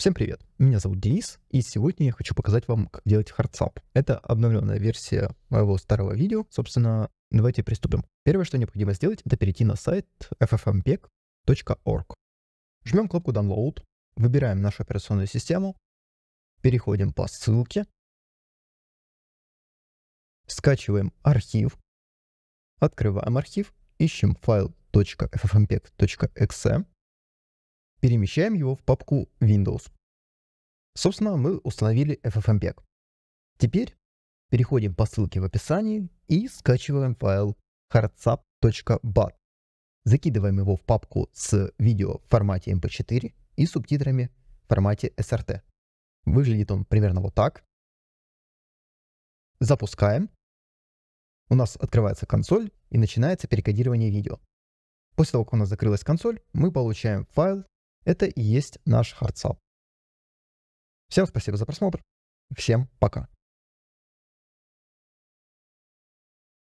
Всем привет! Меня зовут Денис, и сегодня я хочу показать вам, как делать хардсап. Это обновленная версия моего старого видео. Собственно, давайте приступим. Первое, что необходимо сделать, это перейти на сайт ffmpeg.org. Жмем кнопку Download, выбираем нашу операционную систему, переходим по ссылке, скачиваем архив, открываем архив, ищем файл .ffmpeg.exe, перемещаем его в папку Windows. Собственно, мы установили FFmpeg. Теперь переходим по ссылке в описании и скачиваем файл hardsap.bat. Закидываем его в папку с видео в формате mp4 и субтитрами в формате SRT. Выглядит он примерно вот так. Запускаем. У нас открывается консоль и начинается перекодирование видео. После того, как у нас закрылась консоль, мы получаем файл это и есть наш хардсап. Всем спасибо за просмотр. Всем пока.